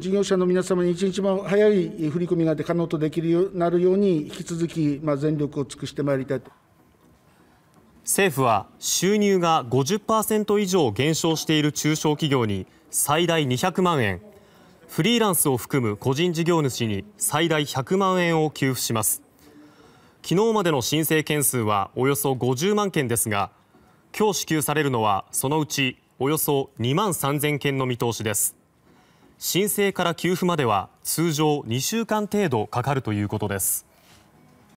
事業者の皆様に一日も早い振り込みが可能とできるようなるように、引き続き、まあ、全力を尽くしてまいりたいと。政府は収入が50%以上減少している中小企業に最大200万円フリーランスを含む個人事業主に最大100万円を給付します昨日までの申請件数はおよそ50万件ですが今日支給されるのはそのうちおよそ2万3000件の見通しです申請から給付までは通常2週間程度かかるということです。